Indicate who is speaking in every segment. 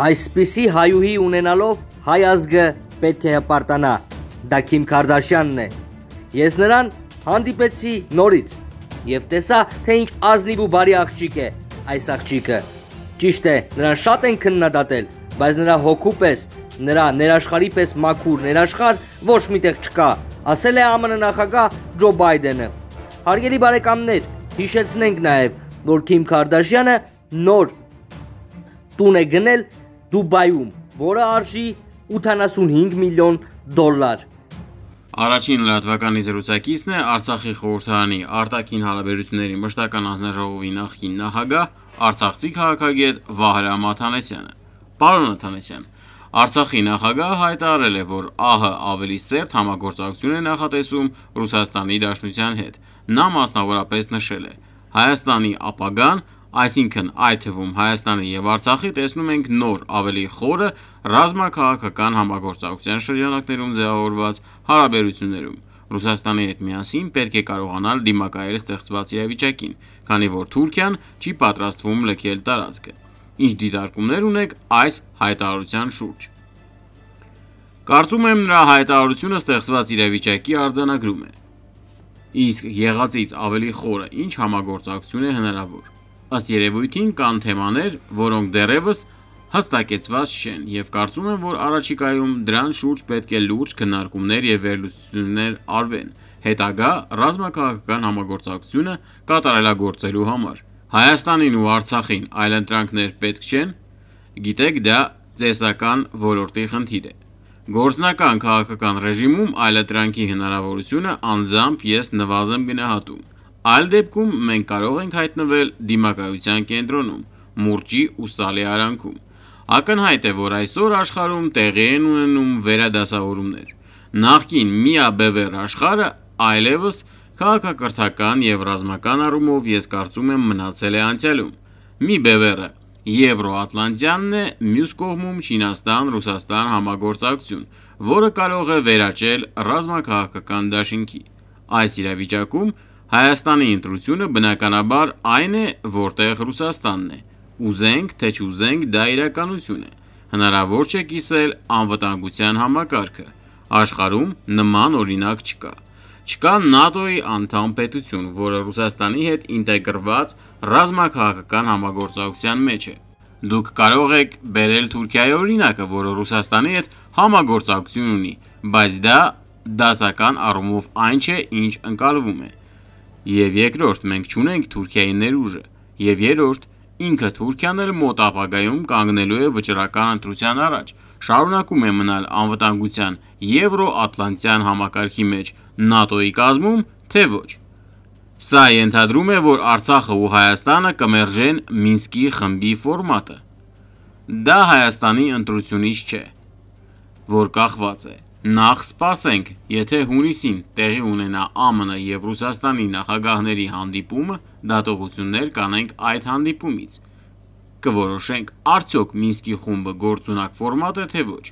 Speaker 1: Այսպիսի հայուհի ունենալով հայ ազգը պետք է հպարտանա։ Դա Քիմ Քարդաշյանն է։ Ես նրան հանդիպեցի նորից եւ տեսա, թե ինք ազնիվ ու բարի աղջիկ է այս աղջիկը։ Ճիշտ է, նրան շատ են քննադատել, բայց նրա հոգու պես, նրա ներաշխարի պես մաքուր ներաշխար ոչ միտեղ չկա, ասել է ԱՄՆ նախագահ Ջո Բայդենը։ Հարգելի բարեկամներ, հիշեցնենք նաեւ, որ Քիմ Քարդաշյանը նոր տուն է գնել Դուբայում, որը արժի 85 միլիոն դոլար։ Առաջին լատվականի զրուցակիցն է Արցախի խորհրդարանի արտաքին հարաբերությունների մշտական հանձնաժողովի նախկին նախագահ Արցախցի քաղաքագետ Վահրամ Աթանեսյանը։ Պարոն Աթանեսյան, Արցախի նախագահը հայտարարել է, որ ԱՀ ավելի սերտ համագործակցություն է նախատեսում Ռուսաստանի Դաշնության հետ։ Նա մասնավորապես նշել է. Հայաստանի ապագան Այսինքն այդ թվում Հայաստանի եւ Արցախի տեսնում ենք նոր ավելի խորը ռազմաքաղաքական համագործակցության շրջանակներում ձևավորված հարաբերություններում։ Ռուսաստանի հետ միասին պետք է կարողանալ դիմակայել ստեղծված իրավիճակին, քանի որ Թուրքիան չի պատրաստվում լքել տարածքը։ Ինչ դիտարկումներ ունեք այս հայտարարության շուրջ։ Կարծում եմ նրա հայտարարությունը ստեղծված իրավիճակի արձանագրում է։ Իսկ եղածից ավելի խորը ինչ համագործակցություն է հնարավոր։ Ըստ երևույթին կան թեմաներ, որոնք դեռևս հստակեցված չեն, և կարծում եմ, որ առաջիկայում դրանց շուրջ պետք է լուրջ քննարկումներ և վերլուծություններ արվեն հետագա ռազմաքաղաքական համագործակցությունը կատարելագործելու համար։ Հայաստանին ու Արցախին այլընտրանքներ պետք չեն։ Գիտեք, դա ծեսական ոլորտի խնդիր է։ Գործնական քաղաքական ռեժիմում այլընտրանքի հնարավորությունը անձամբ ես նվազն գնահատում։ Այլ դեպքում մենք կարող ենք հայտնվել դիմակայության կենտրոնում, մուրճի ու սալի արանքում։ Ակնհայտ է, որ այսօր աշխարհում տեղի են ունենում վերադասավորումներ։ Նախկին միաբևեռ աշխարհը այլևս քաղաքակրթական եւ ռազմական առումով ես կարծում եմ մնացել է անցյալում։ Մի բևեռը Եվրոատլանտյանն է, մյուս կողմում Չինաստան-Ռուսաստան համագործակցություն, որը կարող է վերաճել ռազմաքաղաքական դաշինքի։ Այս իրավիճակում Հայաստանի ընտրությունը բնականաբար այն է, որտեղ Ռուսաստանն է։ Ուզենք, թե չուզենք, դա իրականություն է։ Հնարավոր չէ կիսել անվտանգության համակարգը։ Աշխարհում նման օրինակ չկա։ Չկա ՆԱՏՕ-ի անդամ պետություն, որը Ռուսաստանի հետ ինտեգրված ռազմաքաղաքական համագործակցության մեջ է։ Դուք կարող եք բերել Թուրքիայի օրինակը, որը Ռուսաստանի հետ համագործակցություն ունի, բայց դա դասական առումով այն չէ, ինչ ընկալվում է։ Եվ երկրորդ, մենք չունենք Թուրքիայի ներուժը։ Եվ երրորդ, ինքը Թուրքիան էլ մոտ ապագայում կանգնելու է վճռական ընտրության առաջ։ Շարունակում է մնալ անվտանգության Եվրոատլանտյան համակարգի մեջ, ՆԱՏՕ-ի կազմում, թե ոչ։ Սա ենթադրում է, որ Արցախը ու Հայաստանը կմերժեն Մինսկի խմբի ֆորմատը։ Դա Հայաստանի ընտրությունից չէ, որ կախված է Նախ սպասենք, եթե հունիսին տեղի ունենա ԱՄՆ և Ռուսաստանի նախագահների հանդիպումը, դատողություններ կանենք այդ հանդիպումից։ Կորոշենք արդյոք Մինսկի խումբը գործունակ ֆորմատ է, թե ոչ։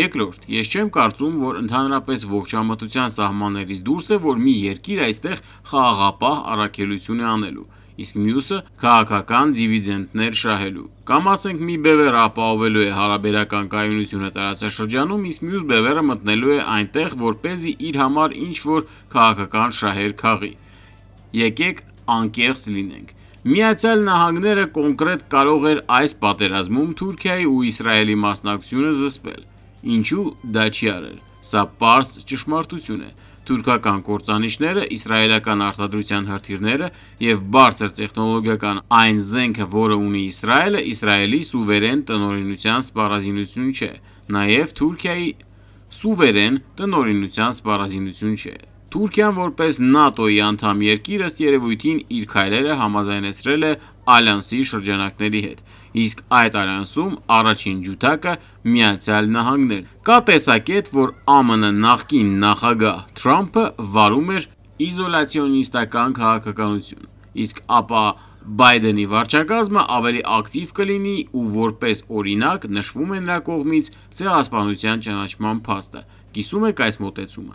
Speaker 1: Երկրորդ, ես չեմ կարծում, որ ընդհանրապես ողջամտության սահմաններից դուրս է, որ մի երկիր այստեղ խաղաղապահ առաքելություն է անելու իսկ մյուսը քաղաքական դիվիդենդներ շահելու։ Կամ ասենք մի բևեռ ապահովելու է հարաբերական կայունությունը տարածաշրջանում, իսկ մյուս բևեռը մտնելու է այնտեղ, որ เป զի իր համար ինչ որ քաղաքական շահեր քաղի։ Եկեք անկեղծ լինենք։ Միացյալ Նահանգները կոնկրետ կարող էր այս պատերազմում Թուրքիայի ու Իսրայելի մասնակցությունը զսպել։ Ինչու դա չի արել։ Սա պարզ ճշմարտություն է թուրքական կործանիչները, իսրայելական արտադրության հրթիռները եւ բարձր տեխնոլոգիական այն զենքը, որը ունի Իսրայելը, Իսրայելի սուվերեն տնօրինության սպառազինություն չէ, նաեւ Թուրքիայի սուվերեն տնօրինության սպառազինություն չէ։ Թուրքիան որպես ՆԱՏՕ-ի անդամ երկիր ըստ երևույթին իր քայլերը համաձայնեցրել է Ալյանսի շրջանակների հետ իսկ այդ առանցում առաջին ջութակը Միացյալ Նահանգներ։ Կա տեսակետ, որ ԱՄՆ նախկին նախագահ Թրամփը վարում էր իզոլացիոնիստական քաղաքականություն, իսկ ապա Բայդենի վարչակազմը ավելի ակտիվ կլինի ու որպես օրինակ նշվում է նրա կողմից ցեղասպանության ճանաչման փաստը։ Կիսում եք այս մոտեցումը։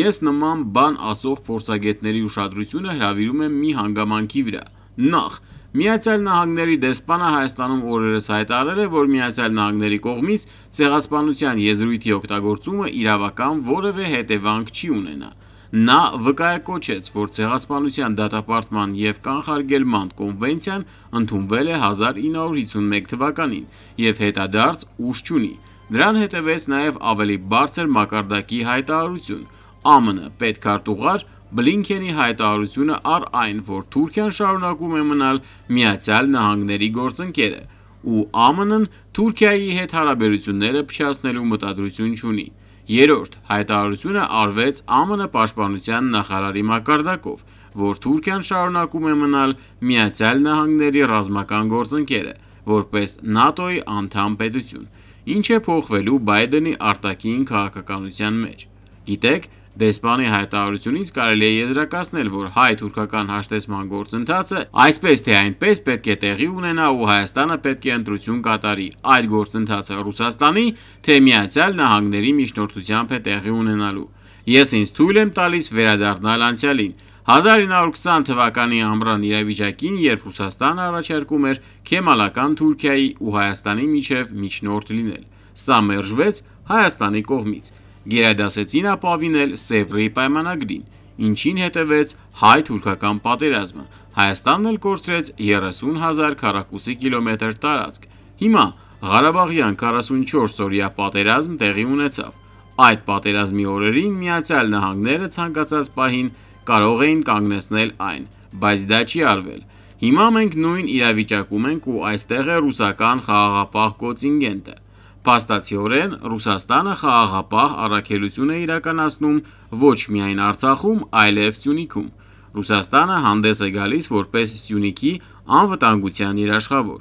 Speaker 1: Ես նման բան ասող փորձագետների ուշադրությունը հրավիրում եմ մի հանգամանքի վրա։ Նախ, Միացյալ Նահանգների դեսպանը Հայաստանում օրերս հայտարարել է, որ Միացյալ Նահանգների կողմից ցեղասպանության եզրույթի օգտագործումը իրավական որևէ հետևանք չի ունենա։ Նա վկայակոչեց, որ ցեղասպանության դատապարտման և կանխարգելման կոնվենցիան ընդունվել է 1951 թվականին և հետադարձ ուժ չունի։ Դրան հետևեց նաև ավելի բարձր մակարդակի հայտարարություն՝ ԱՄՆ պետքարտուղար Բլինքենի հայտարարությունը առ այն, որ Թուրքիան շարունակում է մնալ Միացյալ Նահանգների գործընկերը, ու ԱՄՆ-ն Թուրքիայի հետ հարաբերությունները փչացնելու մտադրություն չունի։ Երրորդ հայտարարությունը արվեց ԱՄՆ պաշտպանության նախարարի մակարդակով, որ Թուրքիան շարունակում է մնալ Միացյալ Նահանգների ռազմական գործընկերը, որպես ՆԱՏՕ-ի անդամ պետություն։ Ինչ է փոխվելու Բայդենի արտաքին քաղաքականության մեջ։ Գիտեք, Դեսպանի հայտարարությունից կարելի է եզրակացնել, որ հայ-թուրքական հաշտեցման գործընթացը այսպես թե այնպես պետք է տեղի ունենա ու Հայաստանը պետք է ընտրություն կատարի։ Այդ գործընթացը Ռուսաստանի թե Միացյալ Նահանգների միջնորդությամբ է տեղի ունենալու։ Ես ինձ թույլ եմ տալիս վերադառնալ անցյալին։ 1920 թվականի ամռան իրավիճակին, երբ Ռուսաստանը առաջարկում էր Քեմալական Թուրքիայի ու Հայաստանի միջև միջնորդ լինել, սա մերժվեց Հայաստանի կողմից գերադասեցին ապավինել Սևրի պայմանագրին, ինչին հետևեց հայ-թուրքական պատերազմը։ Հայաստանն էլ կորցրեց 30.000 քառակուսի կիլոմետր տարածք։ Հիմա Ղարաբաղյան 44 օրյա պատերազմ տեղի ունեցավ։ Այդ պատերազմի օրերին Միացյալ Նահանգները ցանկացած պահին կարող էին կանգնեցնել այն, բայց դա չի արվել։ Հիմա մենք նույն իրավիճակում ենք ու այստեղ է ռուսական խաղաղապահ կոծինգենտը։ Փաստացիորեն Ռուսաստանը խաղաղապահ առաքելություն է իրականացնում ոչ միայն Արցախում, այլև Սյունիքում։ Ռուսաստանը հանդես է գալիս որպես Սյունիքի անվտանգության երաշխավոր։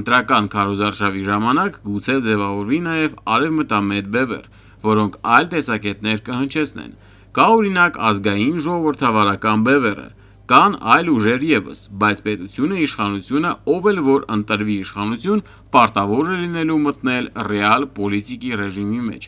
Speaker 1: Ընտրական քարոզարշավի ժամանակ գուցե ձևավորվի նաև արևմտամետ բևեռ, որոնք այլ տեսակետներ կհնչեցնեն։ Կա օրինակ ազգային ժողովրդավարական բևեռը, Կան այլ ուժեր եւս, բայց պետությունը, իշխանությունը, ով էլ որ ընտրվի իշխանություն, պարտավոր է լինելու մտնել ռեալ պոլիտիկի ռեժիմի մեջ։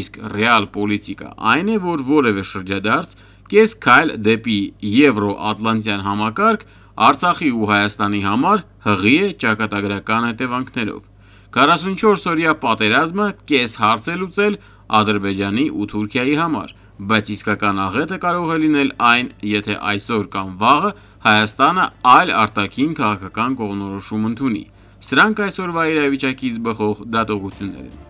Speaker 1: Իսկ ռեալ պոլիտիկա այն է, որ որևէ շրջադարձ կես քայլ դեպի եվրոատլանտյան համակարգ Արցախի ու Հայաստանի համար հղի է ճակատագրական հետևանքներով։ 44 օրյա պատերազմը կես հարց է լուծել Ադրբեջանի ու Թուրքիայի համար։ Բայց իսկական աղետը կարող է լինել այն, եթե այսօր կամ վաղը Հայաստանը այլ արտաքին քաղաքական կողմնորոշում ընդունի։ Սրանք այսօրվա իրավիճակից բխող դատողություններ են։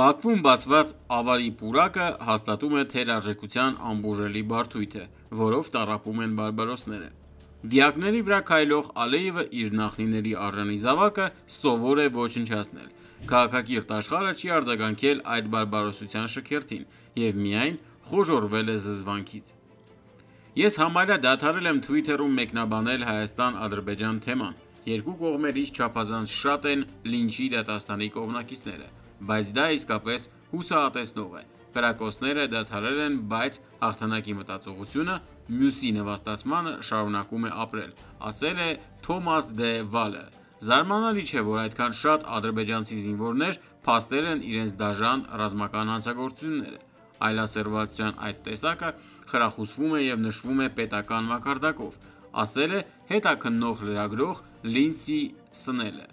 Speaker 1: Բաքվում բացված ավարի պուրակը հաստատում է թերարժեքության ամբուժելի բարդույթը, որով տարապում են բարբարոսները։ Դիակների վրա քայլող Ալեևը իր նախնիների արժանի զավակը սովոր է ոչնչացնել, Քաղաքակիրթ աշխարհը չի արձագանքել այդ բարբարոսության շքերթին և միայն խոժոռվել է զզվանքից։ Ես համարյա դադարել եմ Twitter-ում մեկնաբանել Հայաստան-Ադրբեջան թեման։ Երկու կողմերից չափազանց շատ են լինչի դատաստանի կողմնակիցները, բայց դա իսկապես հուսահատեցնող է։ Կրակոցները դադարել են, բայց հաղթանակի մտածողությունը մյուսի նվաստացմանը շարունակում է ապրել»,- ասել է Թոմաս Դե Վալը, Զարմանալի չէ, որ այդքան շատ ադրբեջանցի զինվորներ փաստել են իրենց դաժան ռազմական հանցագործությունները։ Այլասերվացության այդ տեսակը խրախուսվում է և նշվում է պետական մակարդակով, ասել է հետաքննող լրագրող Լինդսի Սնելը։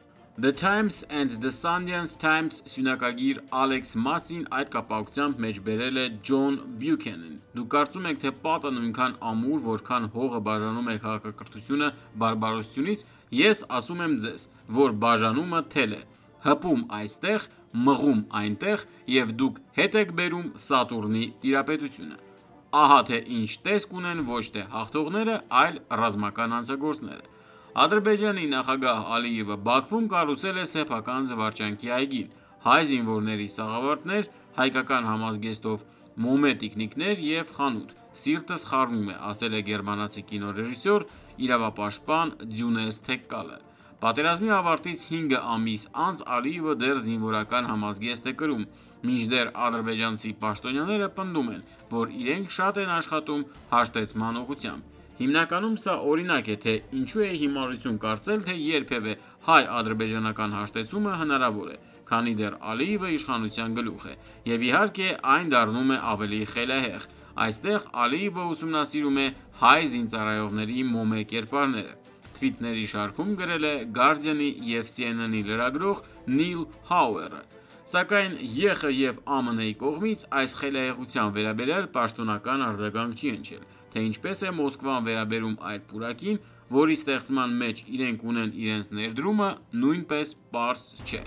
Speaker 1: The Times and The Sundance Times սյունակագիր Ալեքս Մասին այդ կապակցությամբ մեջբերել է Ջոն Բյուքենեն։ Դուք կարծում եք, թե պատը նույնքան ամուր, որքան հողը բաժանում է քաղաքակրթությունը բարբարոսությունից, Ես ասում եմ ձեզ, որ բաժանումը թել է, հպում այստեղ, մղում այնտեղ և դուք հետ եք բերում Սատուրնի տիրապետությունը: Ահա թե ինչ տեսք ունեն ոչ թե հաղթողները, այլ ռազմական հանցագործները: Ադրբեջանի նախագահ Ալիևը Բաքվում կառուցել է սեփական զվարճանքի այգի, հայ զինվորների սաղավարտներ, հայկական համազգեստով մոմե տիկնիկներ և խանութ, սիրտս խառնում է, ասել է գերմանացի կինոռեժիսոր, իրավապաշտպան Ձյունես Թեկկալը։ Պատերազմի ավարտից 5 ամիս անց Ալիևը դեռ զինվորական համազգի է ստեկրում, մինչդեռ ադրբեջանցի պաշտոնյաները պնդում են, որ իրենք շատ են աշխատում հաշտեցման ուղղությամբ։ Հիմնականում սա օրինակ է, թե ինչու է հիմարություն կարծել, թե երբևէ հայ-ադրբեջանական հաշտեցումը հնարավոր է, քանի դեռ Ալիևը իշխանության գլուխ է, եւ իհարկե այն դառնում է ավելի խելահեղ։ Այստեղ Ալիևը ուսումնասիրում է հայ զինծառայողների մոմե կերպարները։ Թվիթների շարքում գրել է Guardian-ի և CNN-ի լրագրող Նիլ Հաուերը, սակայն ԵԽ և ԱՄՆ-ի կողմից այս խելայեղության վերաբերյալ պաշտոնական արձագանք չի հնչել, թե ինչպես է Մոսկվան վերաբերում այդ պուրակին, որի ստեղծման մեջ իրենք ունեն իրենց ներդրումը, նույնպես պարզ չէ։